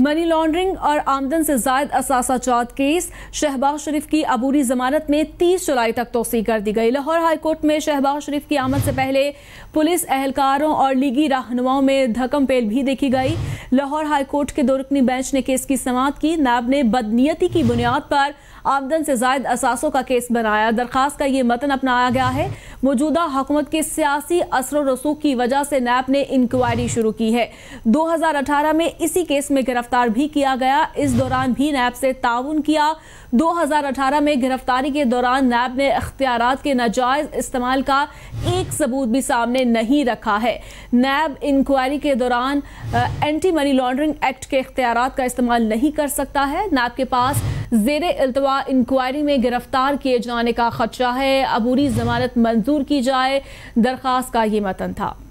money laundering और आमदन से जायद असासाचात केस शहबाज शरीफ की अबूरी जमानत में 30 जुलाई तक तोसी कर दी गई लाहौर हाईकोर्ट में शहबाज शरीफ की आमद से पहले पुलिस एहलकारों और लीगी रहनुमाओं में धकम पेल भी देखी गई लाहौर हाईकोर्ट के दो रुकनी बेंच ने केस की समात की नैब ने बदनीयती की बुनियाद पर आमदन से जायद असासों का केस बनाया दरखास्त का ये मतन अपनाया गया है मौजूदा हुकूमत के सियासी असर रसूख की वजह से नैब ने इंक्वायरी शुरू की है 2018 में इसी केस में गिरफ्तार भी किया गया इस दौरान भी नैब से ताउन किया 2018 में गिरफ्तारी के दौरान नैब ने अख्तियार के नाजायज इस्तेमाल का एक सबूत भी सामने नहीं रखा है नैब इंक्वायरी के दौरान एंटी मनी लॉन्ड्रिंग एक्ट के अख्तियार का इस्तेमाल नहीं कर सकता है नैब के पास जेर अल्तवा इंक्वायरी में गिरफ्तार किए जाने का खदशा है अबूरी जमानत मंजूर की जाए दरख्वास्त का ये मतन था